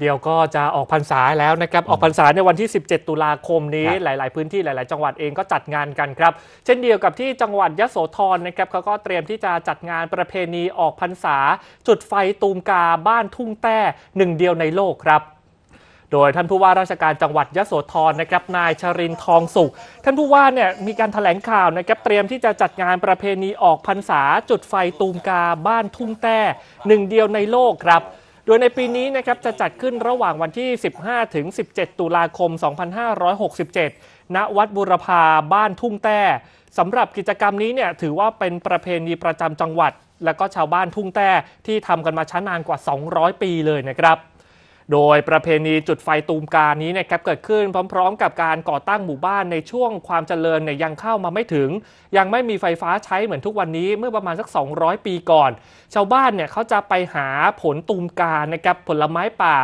เดียวก็จะออกพรรษาแล้วนะครับ ออกพรรษาในวันที่ 17 ตุลาคมนี้ หลาย ๆพื้นที่หลายๆ จังหวัดเองก็จัดงานกันครับ เช่นเดียวกับที่จังหวัดยโสธรนะครับเขาก็เตรียมที่จะจัดงานประเพณีออกพรรษา จุดไฟตูมกาบ้านทุ่งแต้หนึ่งเดียวในโลกครับโดยท่านผู้ว่าราชการจังหวัดยะโสธรนะครับนายชรินทองสุขท่านผู้ว่าเนี่ยมีการถแถลงข่าวนะครับเตรียมที่จะจัดงานประเพณีออกพรรษาจุดไฟตูมกาบ้านทุ่งแต้หนึ่งเดียวในโลกครับดยในปีนี้นะครับจะจัดขึ้นระหว่างวันที่ 15 ถึง 17 ตุลาคม 2567 ณ วัดบุรพาบ้านทุ่งแต้สำหรับกิจกรรมนี้เนี่ยถือว่าเป็นประเพณีประจำจังหวัด และก็ชาวบ้านทุ่งแต้ที่ทำกันมาช้านานกว่า 200 ปีเลยนะครับโดยประเพณีจุดไฟตูมกานี้นะครับเกิดขึ้นพร้อมๆ กับการก่อตั้งหมู่บ้านในช่วงความเจริญเนี่ยยังเข้ามาไม่ถึง ยังไม่มีไฟฟ้าใช้เหมือนทุกวันนี้เมื่อประมาณสัก 200 ปีก่อน ชาวบ้านเนี่ยเขาจะไปหาผลตูมกานะครับผลไม้ป่า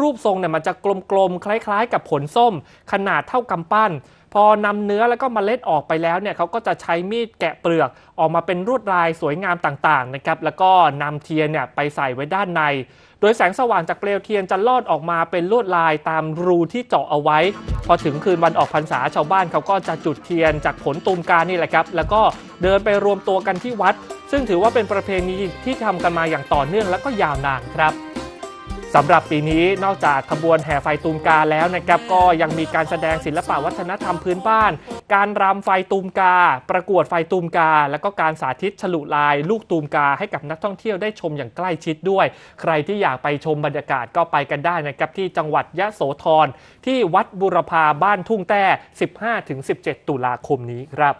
รูปทรงเนี่ยมันจะกลมๆ คล้ายๆ กับผลส้มขนาดเท่ากำปั้นพอนำเนื้อแล้วก็มเมล็ดออกไปแล้วเนี่ยเขาก็จะใช้มีดแกะเปลือก ออกมาเป็นรูดลายสวยงามต่างๆนะครับแล้วก็นำเทียนเนี่ยไปใส่ไว้ด้านใน โดยแสงสว่างจากเปลวเทียนจะลอดออกมาเป็นลวดลายตามรูที่เจาะเอาไว้พอถึงคืนวันออกพรรษาชาวบ้านเขาก็จะจุดเทียนจากผลตูมการนี่แหละครับ แล้วก็เดินไปรวมตัวกันที่วัด ซึ่งถือว่าเป็นประเพณีที่ทำกันมาอย่างต่อเนื่องและก็ยาวนานครับสำหรับปีนี้นอกจากขบวนแห่ไฟตูมกาแล้วนะครับก็ยังมีการแสดงศิลปวัฒนธรรมพื้นบ้าน การรำไฟตูมกา ประกวดไฟตูมกา แล้วก็การสาธิตฉลุลายลูกตูมกาให้กับนักท่องเที่ยวได้ชมอย่างใกล้ชิดด้วย ใครที่อยากไปชมบรรยากาศก็ไปกันได้นะครับที่จังหวัดยะโสธร ที่วัดบุรพาบ้านทุ่งแต้15-17 ตุลาคมนี้ครับ